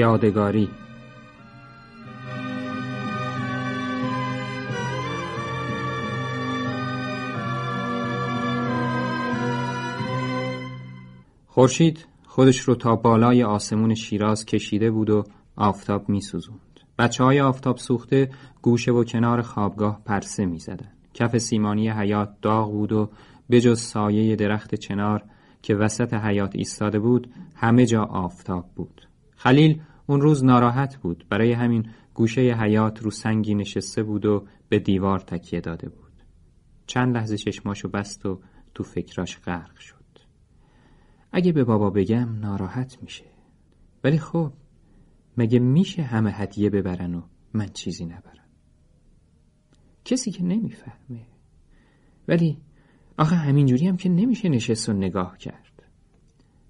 یادگاری خورشید خودش رو تا بالای آسمون شیراز کشیده بود و آفتاب می سوزند. بچه های آفتاب سوخته گوشه و کنار خوابگاه پرسه می کف سیمانی حیات داغ بود و بجز سایه درخت چنار که وسط حیات ایستاده بود همه جا آفتاب بود. خلیل اون روز ناراحت بود برای همین گوشه حیات رو سنگی نشسته بود و به دیوار تکیه داده بود چند لحظه چشماشو بست و تو فکراش غرق شد اگه به بابا بگم ناراحت میشه ولی خب مگه میشه همه هدیه ببرن و من چیزی نبرم کسی که نمیفهمه ولی آخه همینجوری هم که نمیشه نشست و نگاه کرد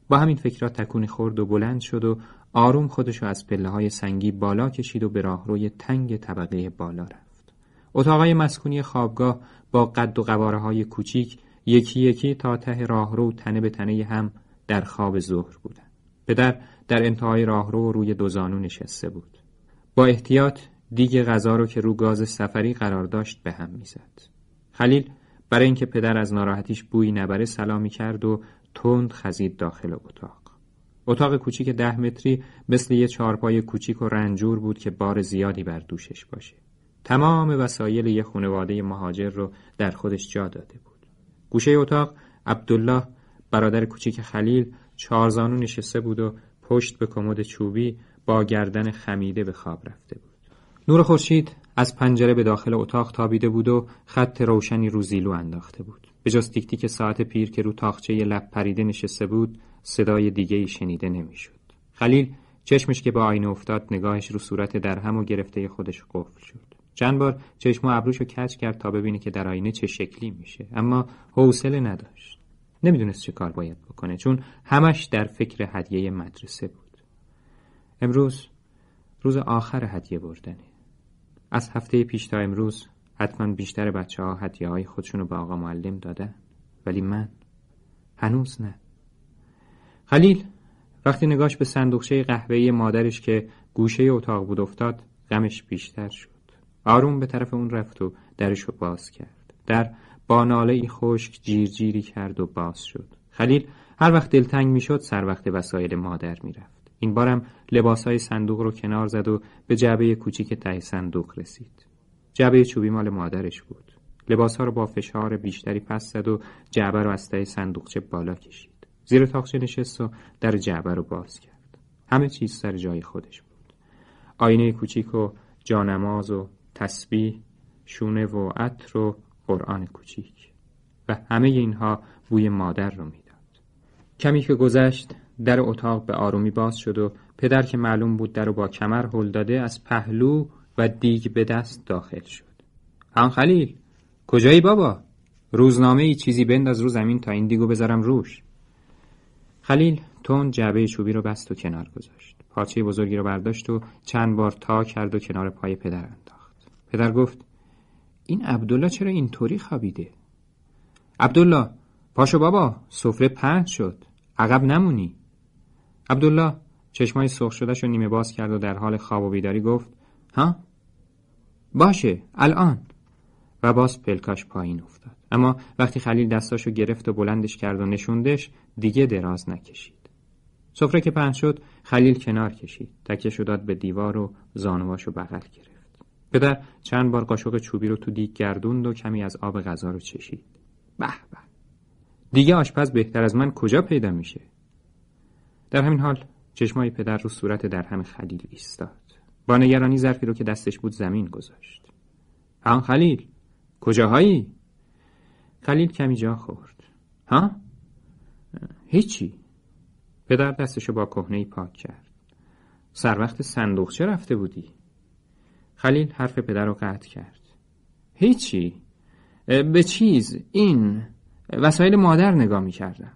با همین فکرات تکونی خورد و بلند شد و آروم خودشو از پله های سنگی بالا کشید و به راهروی تنگ طبقه بالا رفت. اتاقای مسکونی خوابگاه با قد و قواره های کوچیک یکی یکی تا ته راهرو تنه به تنه هم در خواب ظهر بودند. پدر در انتهای راهرو روی دوزانو نشسته بود. با احتیاط دیگ غذا رو که رو گاز سفری قرار داشت به هم میزد. خلیل برای اینکه پدر از ناراحتیش بوی نبره سلامی کرد و تند خزید داخل اتاق. اتاق کوچیک ده متری مثل یه چارپای کوچیک و رنجور بود که بار زیادی بر دوشش باشه. تمام وسایل یه خانواده مهاجر رو در خودش جا داده بود. گوشه اتاق عبدالله برادر کوچیک خلیل چارزانو نشسته بود و پشت به کمد چوبی با گردن خمیده به خواب رفته بود. نور خورشید از پنجره به داخل اتاق تابیده بود و خط روشنی روزیلو انداخته بود. به جز تیک ساعت پیر که رو تاخچه لب پریده نشسته بود، صدای دیگه ای شنیده نمیشد. خلیل چشمش که با آینه افتاد نگاهش رو صورت درهم و گرفته خودش قفل شد. چند بار چشم و ابروش کج کرد تا ببینه که در آینه چه شکلی میشه اما حوصله نداشت. نمیدونست چه کار باید بکنه چون همش در فکر هدیه مدرسه بود. امروز روز آخر هدیه بردنه. از هفته پیش تا امروز حتما بیشتر بچه ها هدیه های خودشونو به آقا معلم دادن ولی من هنوز نه. خلیل وقتی نگاش به صندوقچه قهوه‌ای مادرش که گوشه اتاق بود افتاد غمش بیشتر شد آروم به طرف اون رفت و درش رو باز کرد در با ناله خشک جیرجیری کرد و باز شد خلیل هر وقت دلتنگ میشد سر وقت وسایل مادر میرفت این بارم لباس های صندوق رو کنار زد و به جعبه کوچیک ته صندوق رسید جعبه چوبی مال مادرش بود لباس ها رو با فشار بیشتری پس زد و جعبه رو از ته صندوقچه بالا کشید زیر تاخچه نشست و در جعبه رو باز کرد همه چیز سر جای خودش بود آینه کوچیک و جانماز و تسبیح شونه و عطر و قرآن کوچیک و همه اینها بوی مادر رو میداد کمی که گذشت در اتاق به آرومی باز شد و پدر که معلوم بود در رو با کمر هل داده از پهلو و دیگ به دست داخل شد هم خلیل کجایی بابا روزنامه ای چیزی بند از رو زمین تا این دیگو بذارم روش خلیل تون جعبه چوبی رو بست و کنار گذاشت پارچه بزرگی رو برداشت و چند بار تا کرد و کنار پای پدر انداخت پدر گفت این عبدالله چرا اینطوری خوابیده عبدالله پاشو بابا سفره پهن شد عقب نمونی عبدالله چشمای سرخ شدهش رو نیمه باز کرد و در حال خواب و بیداری گفت ها باشه الان و باز پلکاش پایین افتاد اما وقتی خلیل دستاشو گرفت و بلندش کرد و نشوندش دیگه دراز نکشید سفره که پهن شد خلیل کنار کشید تکیه داد به دیوار و زانواشو بغل گرفت پدر چند بار قاشق چوبی رو تو دیگ گردوند و کمی از آب غذا رو چشید به به دیگه آشپز بهتر از من کجا پیدا میشه در همین حال چشمای پدر رو صورت درهم خلیل ایستاد با نگرانی ظرفی رو که دستش بود زمین گذاشت آن خلیل کجاهایی؟ خلیل کمی جا خورد ها؟ هیچی پدر دستشو با کهنه پاک کرد سر وقت صندوقچه رفته بودی خلیل حرف پدر رو قطع کرد هیچی به چیز این وسایل مادر نگاه می کردم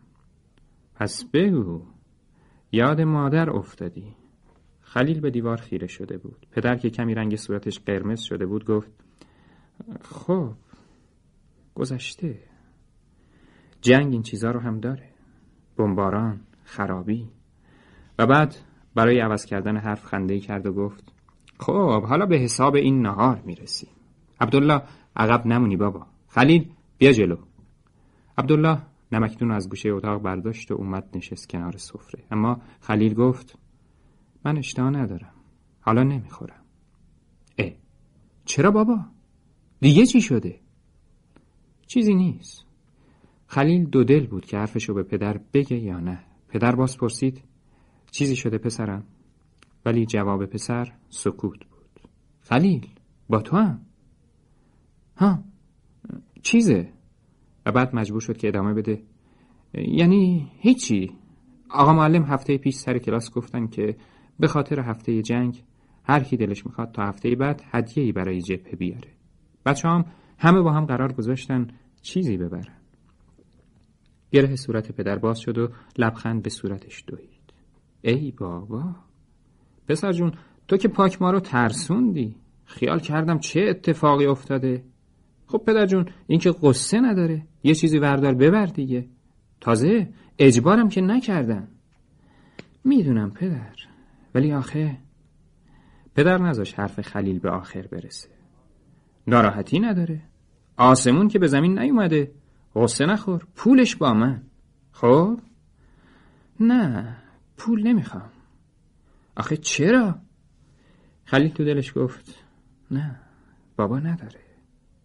پس بگو یاد مادر افتادی خلیل به دیوار خیره شده بود پدر که کمی رنگ صورتش قرمز شده بود گفت خب گذشته جنگ این چیزها رو هم داره بمباران خرابی و بعد برای عوض کردن حرف خنده کرد و گفت خب حالا به حساب این نهار میرسی عبدالله عقب نمونی بابا خلیل بیا جلو عبدالله نمکدون از گوشه اتاق برداشت و اومد نشست کنار سفره اما خلیل گفت من اشتها ندارم حالا نمیخورم اه چرا بابا دیگه چی شده؟ چیزی نیست خلیل دو دل بود که حرفشو به پدر بگه یا نه پدر باز پرسید چیزی شده پسرم؟ ولی جواب پسر سکوت بود خلیل با تو هم؟ ها چیزه؟ و بعد مجبور شد که ادامه بده یعنی هیچی آقا معلم هفته پیش سر کلاس گفتن که به خاطر هفته جنگ هر کی دلش میخواد تا هفته بعد ای برای جبهه بیاره بچه هم همه با هم قرار گذاشتن چیزی ببرن گره صورت پدر باز شد و لبخند به صورتش دوید ای بابا پسر جون تو که پاک ما رو ترسوندی خیال کردم چه اتفاقی افتاده خب پدر جون این که قصه نداره یه چیزی وردار ببر دیگه تازه اجبارم که نکردن میدونم پدر ولی آخه پدر نذاش حرف خلیل به آخر برسه ناراحتی نداره آسمون که به زمین نیومده غصه نخور پولش با من خب نه پول نمیخوام آخه چرا خلیل تو دلش گفت نه بابا نداره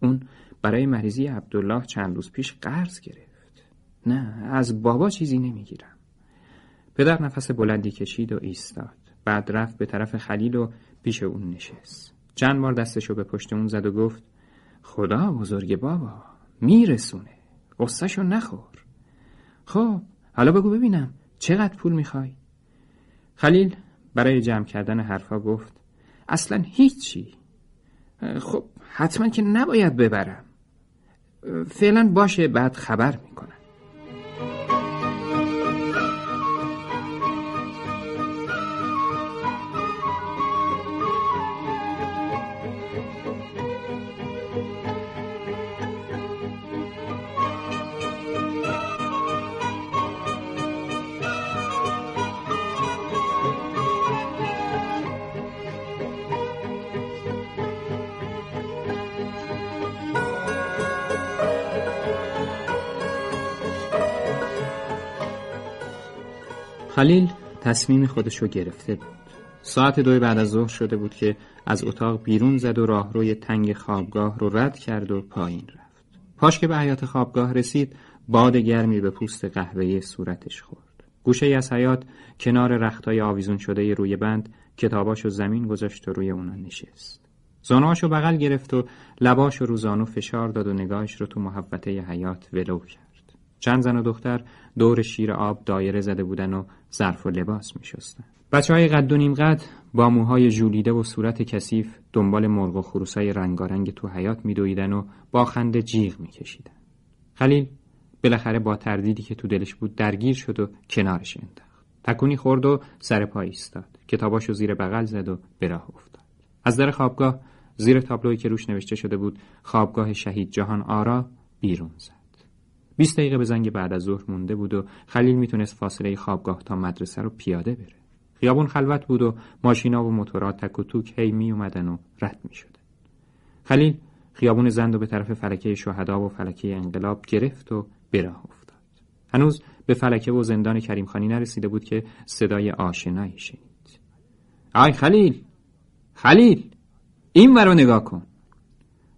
اون برای مریضی عبدالله چند روز پیش قرض گرفت نه از بابا چیزی نمیگیرم پدر نفس بلندی کشید و ایستاد بعد رفت به طرف خلیل و پیش اون نشست چند بار دستشو به پشت اون زد و گفت خدا بزرگ بابا میرسونه قصهشو نخور خب حالا بگو ببینم چقدر پول میخوای خلیل برای جمع کردن حرفا گفت اصلا هیچی خب حتما که نباید ببرم فعلا باشه بعد خبر میکنم خلیل تصمیم خودشو گرفته بود ساعت دوی بعد از ظهر شده بود که از اتاق بیرون زد و راهروی تنگ خوابگاه رو رد کرد و پایین رفت پاش که به حیات خوابگاه رسید باد گرمی به پوست قهوه‌ای صورتش خورد گوشه از حیات کنار رختای آویزون شده روی بند کتاباشو زمین گذاشت و روی اونا نشست رو بغل گرفت و لباش رو زانو فشار داد و نگاهش رو تو ی حیات ولو کرد چند زن و دختر دور شیر آب دایره زده بودن و ظرف و لباس می شستن. بچه های قد و نیم قد با موهای جولیده و صورت کثیف دنبال مرغ و های رنگارنگ تو حیات می دویدن و با خنده جیغ می کشیدن. خلیل بالاخره با تردیدی که تو دلش بود درگیر شد و کنارش انداخت. تکونی خورد و سر پای ایستاد. کتاباشو زیر بغل زد و به راه افتاد. از در خوابگاه زیر تابلوی که روش نوشته شده بود خوابگاه شهید جهان آرا بیرون زد. 20 دقیقه به زنگ بعد از ظهر مونده بود و خلیل میتونست فاصله خوابگاه تا مدرسه رو پیاده بره. خیابون خلوت بود و ماشینا و موتورها تک و توک هی می اومدن و رد می خلیل خیابون زند و به طرف فلکه شهدا و فلکه انقلاب گرفت و به افتاد. هنوز به فلکه و زندان خانی نرسیده بود که صدای آشنایی شنید. آی خلیل! خلیل! این رو نگاه کن!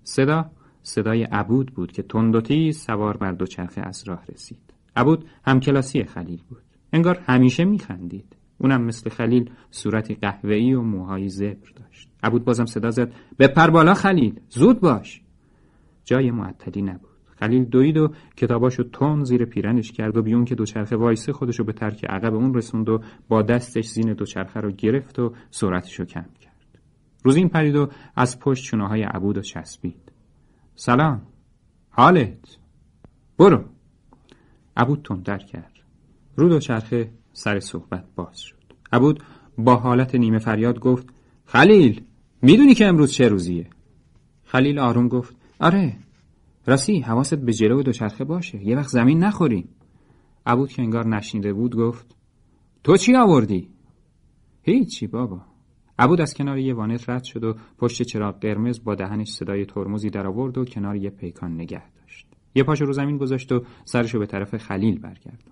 صدا صدای عبود بود که تندوتی سوار بر دوچرخه از راه رسید عبود همکلاسی خلیل بود انگار همیشه میخندید اونم مثل خلیل صورتی قهوه‌ای و موهای زبر داشت عبود بازم صدا زد به پربالا خلیل زود باش جای معطلی نبود خلیل دوید و کتاباشو تون زیر پیرنش کرد و بیون که دوچرخه وایسه خودشو به ترک عقب اون رسوند و با دستش زین دوچرخه رو گرفت و سرعتشو کم کرد روزین پرید و از پشت چناهای عبود و چسبید سلام حالت برو عبود تندر کرد رو دوچرخه سر صحبت باز شد عبود با حالت نیمه فریاد گفت خلیل میدونی که امروز چه روزیه خلیل آروم گفت آره راستی حواست به جلو دوچرخه باشه یه وقت زمین نخوریم عبود که انگار نشنیده بود گفت تو چی آوردی؟ هیچی بابا عبود از کنار یه وانت رد شد و پشت چراغ قرمز با دهنش صدای ترمزی در آورد و کنار یه پیکان نگه داشت. یه پاش رو زمین گذاشت و سرشو به طرف خلیل برگردوند.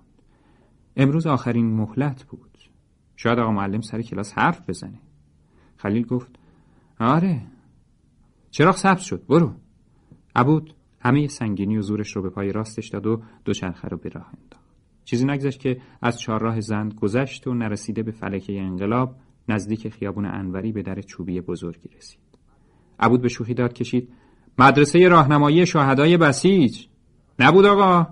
امروز آخرین مهلت بود. شاید آقا معلم سر کلاس حرف بزنه. خلیل گفت: "آره. چراغ سبز شد. برو." عبود همه سنگینی و زورش رو به پای راستش داد و دوچرخه رو به راه انداخت. چیزی نگذشت که از چهارراه زند گذشت و نرسیده به فلکه انقلاب نزدیک خیابون انوری به در چوبی بزرگی رسید عبود به شوخی داد کشید مدرسه راهنمایی شهدای بسیج نبود آقا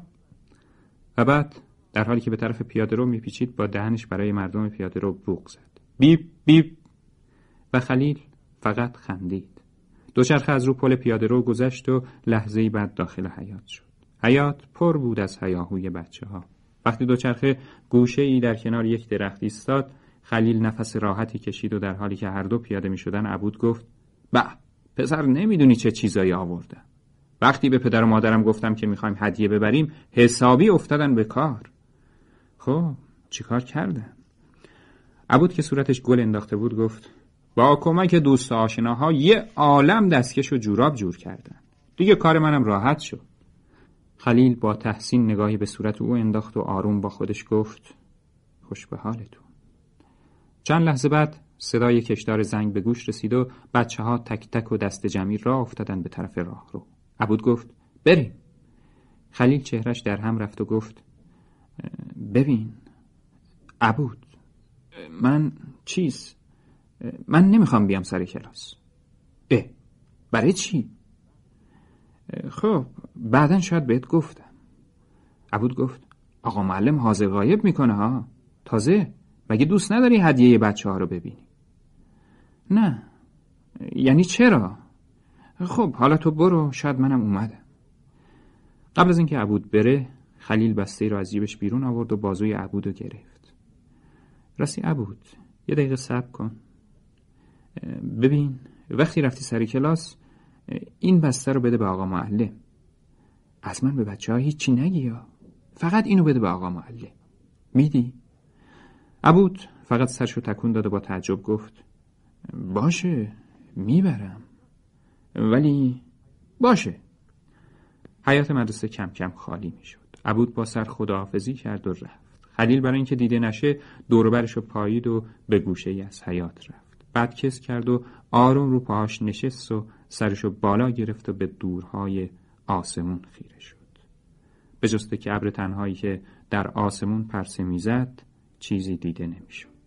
و بعد در حالی که به طرف پیاده رو میپیچید با دهنش برای مردم پیاده رو بوق زد بیب بیب و خلیل فقط خندید دوچرخه از رو پل پیاده رو گذشت و لحظه بعد داخل حیات شد حیات پر بود از هیاهوی بچه ها وقتی دوچرخه گوشه ای در کنار یک درخت ایستاد خلیل نفس راحتی کشید و در حالی که هر دو پیاده می شدن عبود گفت به پسر نمیدونی چه چیزایی آوردم وقتی به پدر و مادرم گفتم که میخوایم هدیه ببریم حسابی افتادن به کار خب چیکار کردن عبود که صورتش گل انداخته بود گفت با کمک دوست آشناها یه عالم دستکش و جوراب جور کردن دیگه کار منم راحت شد خلیل با تحسین نگاهی به صورت او انداخت و آروم با خودش گفت خوش به حالتون چند لحظه بعد صدای کشدار زنگ به گوش رسید و بچه ها تک تک و دست جمعی را افتادن به طرف راه رو. عبود گفت بریم. خلیل چهرش در هم رفت و گفت ببین عبود من چیز من نمیخوام بیام سر کلاس اه برای چی؟ خب بعدا شاید بهت گفتم عبود گفت آقا معلم حاضر غایب میکنه ها تازه مگه دوست نداری هدیه بچه ها رو ببینی؟ نه یعنی چرا؟ خب حالا تو برو شاید منم اومدم قبل از اینکه عبود بره خلیل بسته رو از جیبش بیرون آورد و بازوی عبود رو گرفت راستی عبود یه دقیقه صبر کن ببین وقتی رفتی سر کلاس این بسته رو بده به آقا معلم از من به بچه ها هیچی نگی یا فقط اینو بده به آقا معلم میدی؟ عبود فقط سرشو تکون داد و با تعجب گفت باشه میبرم ولی باشه حیات مدرسه کم کم خالی میشد عبود با سر خداحافظی کرد و رفت خلیل برای اینکه دیده نشه دوربرش رو پایید و به گوشه ای از حیات رفت بعد کس کرد و آروم رو پاهاش نشست و سرش رو بالا گرفت و به دورهای آسمون خیره شد به جسته که ابر تنهایی که در آسمون پرسه میزد چیزی دیده نمیشد.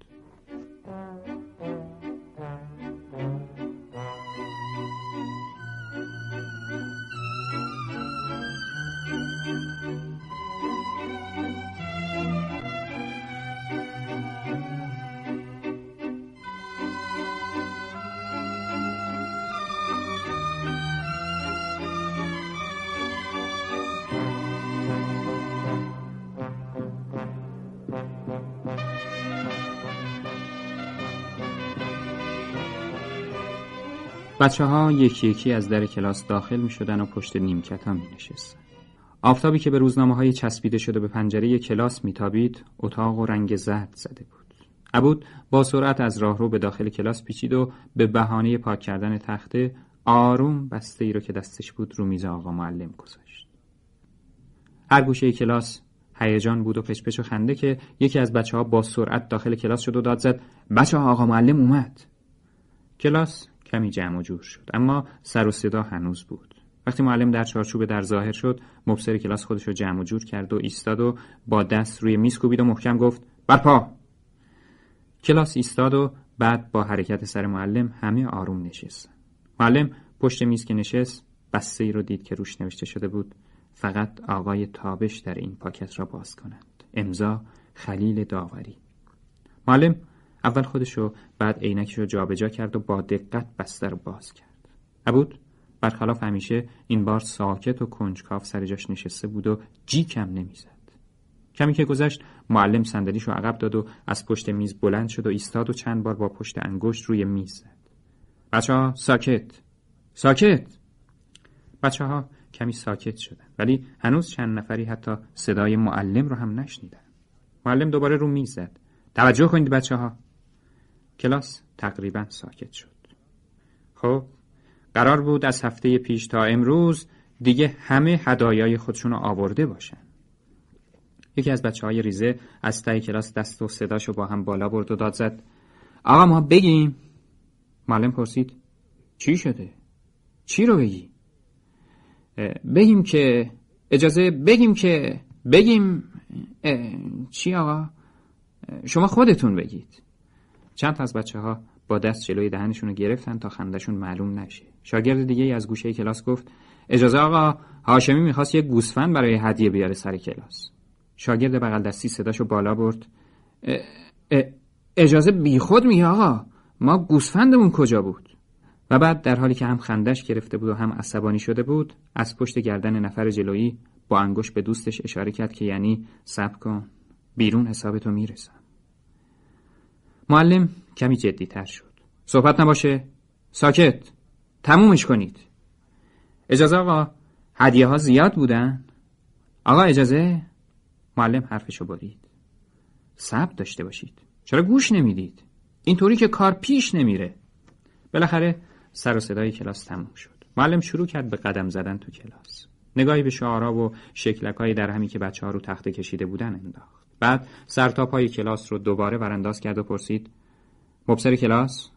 بچه ها یکی یکی از در کلاس داخل می شدن و پشت نیمکت ها می نشست. آفتابی که به روزنامه های چسبیده شده به پنجره کلاس میتابید اتاق و رنگ زرد زده بود. عبود با سرعت از رو به داخل کلاس پیچید و به بهانه پاک کردن تخته آروم بسته ای رو که دستش بود رو میز آقا معلم گذاشت. هر گوشه کلاس هیجان بود و پچپچ و خنده که یکی از بچه ها با سرعت داخل کلاس شد و داد زد بچه ها آقا معلم اومد. کلاس کمی جمع جور شد اما سر و صدا هنوز بود وقتی معلم در چارچوب در ظاهر شد مبصر کلاس خودش رو جمع و جور کرد و ایستاد و با دست روی میز کوبید و محکم گفت برپا کلاس ایستاد و بعد با حرکت سر معلم همه آروم نشست معلم پشت میز که نشست بسته ای رو دید که روش نوشته شده بود فقط آقای تابش در این پاکت را باز کنند امضا خلیل داوری معلم اول خودشو بعد عینکشو جابجا کرد و با دقت بسته رو باز کرد ابود برخلاف همیشه این بار ساکت و کنجکاف سر جاش نشسته بود و جی کم نمیزد کمی که گذشت معلم صندلیش رو عقب داد و از پشت میز بلند شد و ایستاد و چند بار با پشت انگشت روی میز زد بچه ها ساکت ساکت بچه ها کمی ساکت شدن ولی هنوز چند نفری حتی صدای معلم رو هم نشنیدن معلم دوباره رو میز زد توجه کنید بچه ها کلاس تقریبا ساکت شد خب قرار بود از هفته پیش تا امروز دیگه همه هدایای خودشونو آورده باشن یکی از بچه های ریزه از تای کلاس دست و صداشو با هم بالا برد و داد زد آقا ما بگیم معلم پرسید چی شده؟ چی رو بگی؟ بگیم که اجازه بگیم که بگیم چی آقا؟ شما خودتون بگید چند از بچه ها با دست جلوی دهنشون رو گرفتن تا خندشون معلوم نشه شاگرد دیگه ای از گوشه کلاس گفت اجازه آقا هاشمی میخواست یه گوسفند برای هدیه بیاره سر کلاس شاگرد بغل دستی صداشو بالا برد اجازه بیخود می آقا ما گوسفندمون کجا بود و بعد در حالی که هم خندش گرفته بود و هم عصبانی شده بود از پشت گردن نفر جلویی با انگشت به دوستش اشاره کرد که یعنی صبر کن بیرون حسابتو میرسم معلم کمی جدی تر شد صحبت نباشه ساکت تمومش کنید اجازه آقا هدیه ها زیاد بودن آقا اجازه معلم حرفشو برید صبر داشته باشید چرا گوش نمیدید اینطوری که کار پیش نمیره بالاخره سر و صدای کلاس تموم شد معلم شروع کرد به قدم زدن تو کلاس نگاهی به شعارا و شکلکای در همی که بچه ها رو تخته کشیده بودن انداخت بعد سر تا پای کلاس رو دوباره ورانداز کرد و پرسید مبصر کلاس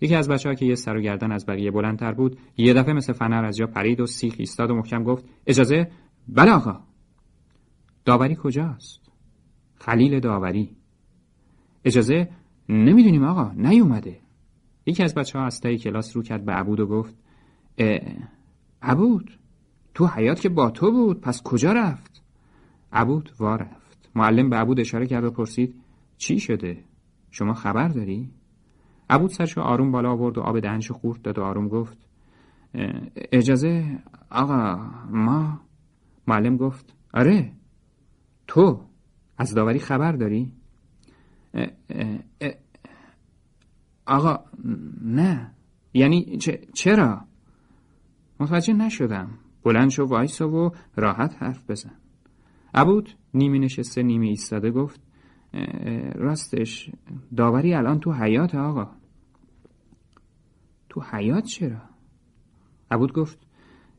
یکی از بچه ها که یه سر و گردن از بقیه بلندتر بود یه دفعه مثل فنر از جا پرید و سیخ ایستاد و محکم گفت اجازه بله آقا داوری کجاست خلیل داوری اجازه نمیدونیم آقا نیومده یکی از بچه ها از تای کلاس رو کرد به عبود و گفت عبود تو حیات که با تو بود پس کجا رفت عبود وا معلم به عبود اشاره کرد و پرسید چی شده؟ شما خبر داری؟ عبود سرشو آروم بالا آورد و آب دهنشو خورد داد و آروم گفت اجازه آقا ما معلم گفت آره تو از داوری خبر داری؟ آقا نه یعنی چرا؟ متوجه نشدم بلند شو وایسو و راحت حرف بزن عبود نیمی نشسته نیمی ایستاده گفت راستش داوری الان تو حیات آقا تو حیات چرا؟ عبود گفت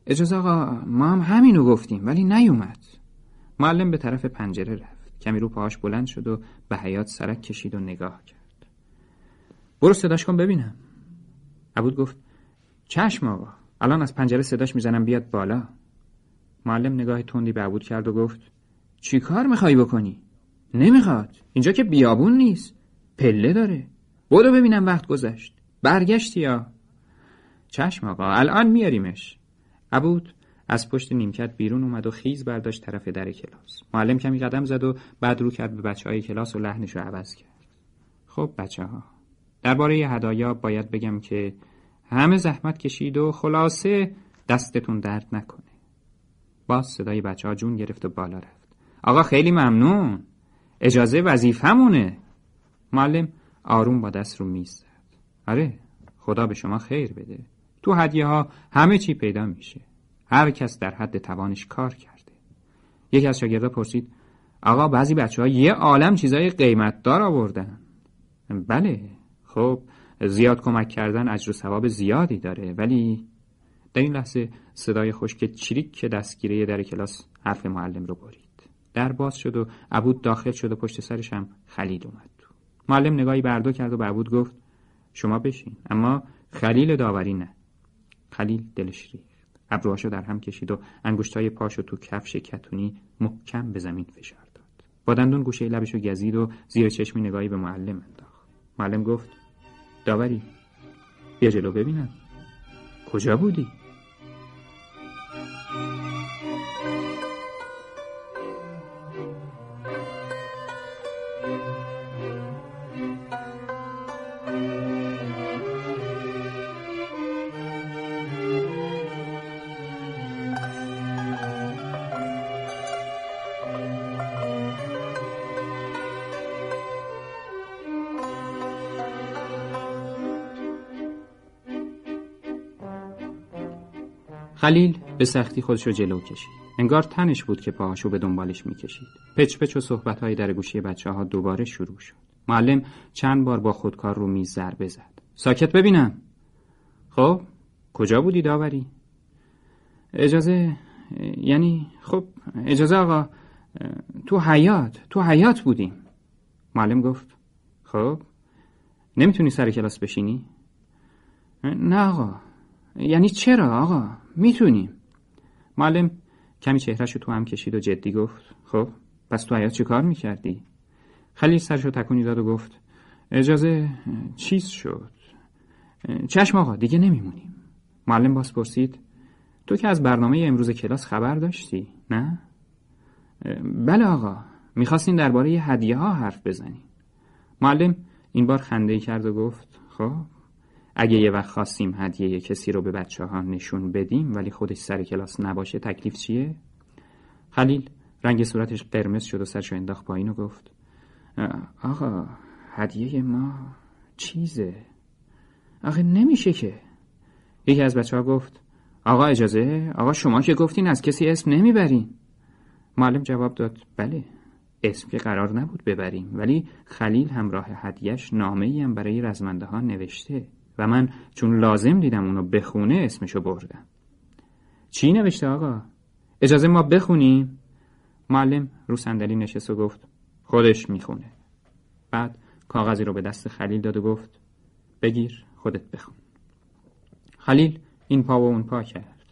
اجازه آقا ما هم همینو گفتیم ولی نیومد معلم به طرف پنجره رفت کمی رو پاهاش بلند شد و به حیات سرک کشید و نگاه کرد برو صداش کن ببینم عبود گفت چشم آقا الان از پنجره صداش میزنم بیاد بالا معلم نگاه تندی به عبود کرد و گفت چی کار میخوای بکنی؟ نمیخواد اینجا که بیابون نیست پله داره بودو ببینم وقت گذشت برگشتی یا چشم آقا الان میاریمش عبود از پشت نیمکت بیرون اومد و خیز برداشت طرف در کلاس معلم کمی قدم زد و بعد رو کرد به بچه های کلاس و لحنش رو عوض کرد خب بچه ها درباره هدایا باید بگم که همه زحمت کشید و خلاصه دستتون درد نکنه باز صدای بچه ها جون گرفت و بالا رفت آقا خیلی ممنون اجازه همونه معلم آروم با دست رو میزد آره خدا به شما خیر بده تو هدیه ها همه چی پیدا میشه هر کس در حد توانش کار کرده یکی از شاگردا پرسید آقا بعضی بچه ها یه عالم چیزای قیمتدار آوردن بله خب زیاد کمک کردن اجر و ثواب زیادی داره ولی در این لحظه صدای خشک چریک که دستگیره در کلاس حرف معلم رو برید در باز شد و عبود داخل شد و پشت سرش هم خلید اومد معلم نگاهی بردو کرد و به عبود گفت شما بشین اما خلیل داوری نه خلیل دلش ریخت ابروهاشو در هم کشید و انگشتای پاشو تو کفش کتونی محکم به زمین فشار داد با دندون گوشه لبشو گزید و زیر چشمی نگاهی به معلم انداخت معلم گفت داوری بیا جلو ببینم کجا بودی خلیل به سختی خودش رو جلو کشید انگار تنش بود که پاهاشو به دنبالش میکشید پچ پچ و صحبتهای در گوشی بچه ها دوباره شروع شد معلم چند بار با خودکار رو میز ضربه زد ساکت ببینم خب کجا بودی داوری اجازه یعنی خب اجازه آقا تو حیات تو حیات بودیم معلم گفت خب نمیتونی سر کلاس بشینی نه آقا یعنی چرا آقا میتونیم معلم کمی چهرش رو تو هم کشید و جدی گفت خب پس تو حیات چه کار میکردی؟ خلیل سرش رو تکونی داد و گفت اجازه چیز شد چشم آقا دیگه نمیمونیم معلم باز پرسید تو که از برنامه امروز کلاس خبر داشتی نه؟ بله آقا میخواستین درباره هدیه ها حرف بزنیم معلم این بار خنده کرد و گفت خب اگه یه وقت خواستیم هدیه کسی رو به بچه ها نشون بدیم ولی خودش سر کلاس نباشه تکلیف چیه؟ خلیل رنگ صورتش قرمز شد و سرشو انداخت پایین و گفت آقا هدیه ما چیزه؟ آخه نمیشه که یکی از بچه ها گفت آقا اجازه آقا شما که گفتین از کسی اسم نمیبرین معلم جواب داد بله اسم که قرار نبود ببریم ولی خلیل همراه هدیش نامه هم برای رزمنده ها نوشته و من چون لازم دیدم اونو بخونه اسمشو بردم چی نوشته آقا؟ اجازه ما بخونیم؟ معلم رو صندلی نشست و گفت خودش میخونه بعد کاغذی رو به دست خلیل داد و گفت بگیر خودت بخون خلیل این پا و اون پا کرد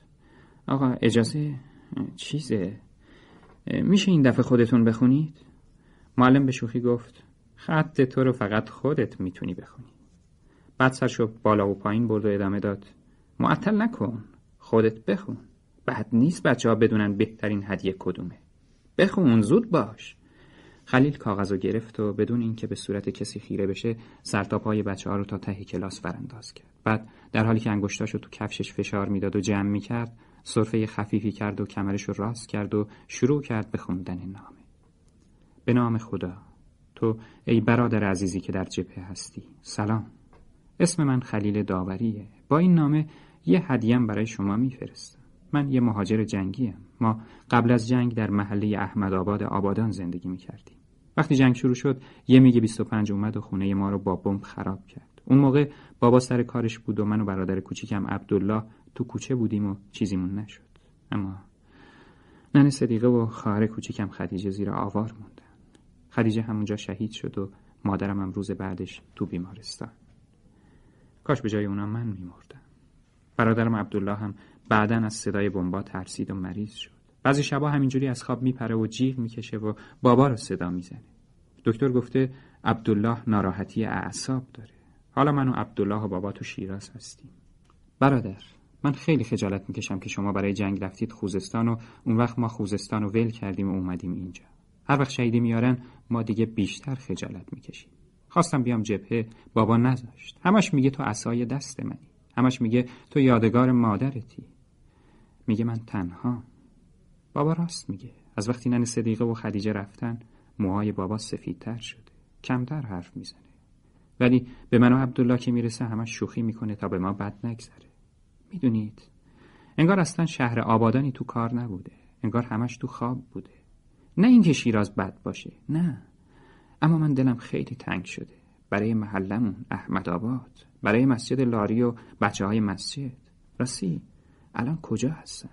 آقا اجازه چیزه میشه این دفعه خودتون بخونید؟ معلم به شوخی گفت خط تو رو فقط خودت میتونی بخونی بعد سرشو بالا و پایین برد و ادامه داد معطل نکن خودت بخون بعد نیست بچه ها بدونن بهترین هدیه کدومه بخون زود باش خلیل کاغذ گرفت و بدون اینکه به صورت کسی خیره بشه سر تا پای بچه ها رو تا ته کلاس برانداز کرد بعد در حالی که انگشتاش تو کفشش فشار میداد و جمع میکرد صرفه خفیفی کرد و کمرش رو راست کرد و شروع کرد به خوندن نامه به نام خدا تو ای برادر عزیزی که در جبهه هستی سلام اسم من خلیل داوریه با این نامه یه هدیم برای شما میفرستم من یه مهاجر جنگیم ما قبل از جنگ در محله احمد آباد آبادان زندگی میکردیم وقتی جنگ شروع شد یه میگه 25 اومد و خونه ما رو با بمب خراب کرد اون موقع بابا سر کارش بود و من و برادر کوچیکم عبدالله تو کوچه بودیم و چیزیمون نشد اما نن صدیقه و خواهر کوچیکم خدیجه زیر آوار موندن خدیجه همونجا شهید شد و مادرم هم روز بعدش تو بیمارستان کاش به جای اونم من میمردم برادرم عبدالله هم بعدا از صدای بمبا ترسید و مریض شد بعضی شبا همینجوری از خواب میپره و جیغ میکشه و بابا رو صدا میزنه دکتر گفته عبدالله ناراحتی اعصاب داره حالا من و عبدالله و بابا تو شیراز هستیم برادر من خیلی خجالت میکشم که شما برای جنگ رفتید خوزستان و اون وقت ما خوزستان رو ول کردیم و اومدیم اینجا هر وقت شهیدی میارن ما دیگه بیشتر خجالت میکشیم خواستم بیام جبهه بابا نذاشت همش میگه تو اسای دست منی همش میگه تو یادگار مادرتی میگه من تنها بابا راست میگه از وقتی نن صدیقه و خدیجه رفتن موهای بابا سفیدتر شده کمتر حرف میزنه ولی به من و عبدالله که میرسه همش شوخی میکنه تا به ما بد نگذره میدونید انگار اصلا شهر آبادانی تو کار نبوده انگار همش تو خواب بوده نه اینکه شیراز بد باشه نه اما من دلم خیلی تنگ شده برای محلمون احمد آباد برای مسجد لاری و بچه های مسجد راستی الان کجا هستن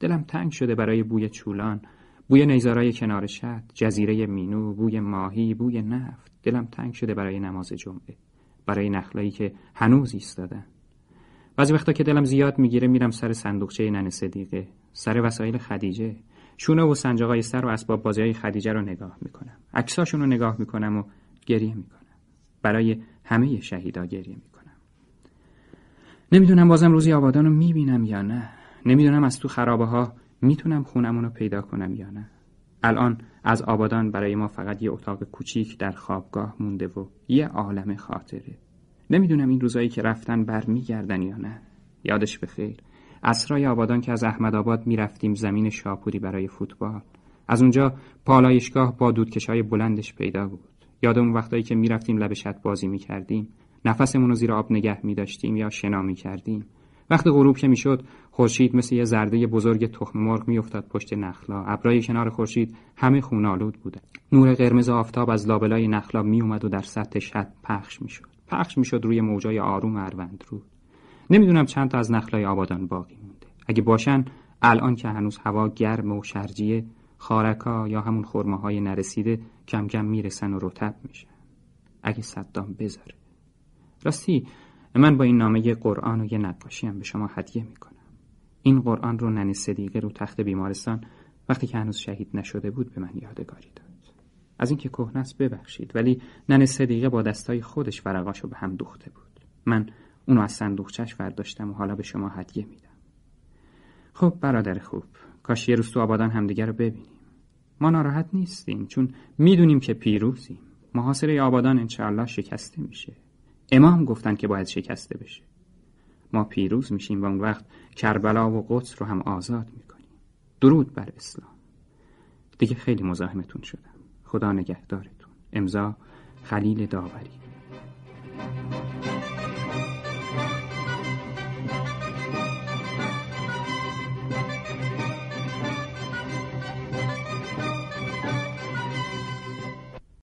دلم تنگ شده برای بوی چولان بوی نیزارای کنار شد جزیره مینو بوی ماهی بوی نفت دلم تنگ شده برای نماز جمعه برای نخلایی که هنوز ایستادن بعضی وقتا که دلم زیاد میگیره میرم سر صندوقچه ننه صدیقه سر وسایل خدیجه شونه و سنجاقای سر و اسباب بازی های خدیجه رو نگاه میکنم عکساشون رو نگاه میکنم و گریه میکنم برای همه شهیدا گریه میکنم نمیدونم بازم روزی آبادان رو میبینم یا نه نمیدونم از تو خرابه ها میتونم خونمون رو پیدا کنم یا نه الان از آبادان برای ما فقط یه اتاق کوچیک در خوابگاه مونده و یه عالم خاطره نمیدونم این روزایی که رفتن برمیگردن یا نه یادش بخیر اسرای آبادان که از احمدآباد میرفتیم زمین شاپوری برای فوتبال از اونجا پالایشگاه با دودکش بلندش پیدا بود یاد اون وقتایی که میرفتیم لب شط بازی میکردیم نفسمون رو زیر آب نگه میداشتیم یا شنا کردیم وقت غروب که میشد خورشید مثل یه زرده بزرگ تخم مرغ میافتاد پشت نخلا ابرای کنار خورشید همه آلود بود. نور قرمز آفتاب از لابلای نخلا میومد و در سطح شط پخش میشد پخش میشد روی موجای آروم رود نمیدونم چند تا از نخلای آبادان باقی مونده اگه باشن الان که هنوز هوا گرم و شرجیه خارکا یا همون خورمه نرسیده کم کم میرسن و رتب میشن اگه صدام بذاره راستی من با این نامه یه قرآن و یه نقاشی هم به شما هدیه میکنم این قرآن رو ننی صدیقه رو تخت بیمارستان وقتی که هنوز شهید نشده بود به من یادگاری داد از اینکه کهنه ببخشید ولی ننه صدیقه با دستای خودش ورقاشو به هم دوخته بود من اونو از صندوقچش برداشتم و حالا به شما هدیه میدم خب برادر خوب کاش یه روز تو آبادان همدیگه رو ببینیم ما ناراحت نیستیم چون میدونیم که پیروزیم محاصره آبادان انشاءالله شکسته میشه امام گفتن که باید شکسته بشه ما پیروز میشیم و اون وقت کربلا و قدس رو هم آزاد میکنیم درود بر اسلام دیگه خیلی مزاحمتون شدم خدا نگهدارتون امضا خلیل داوری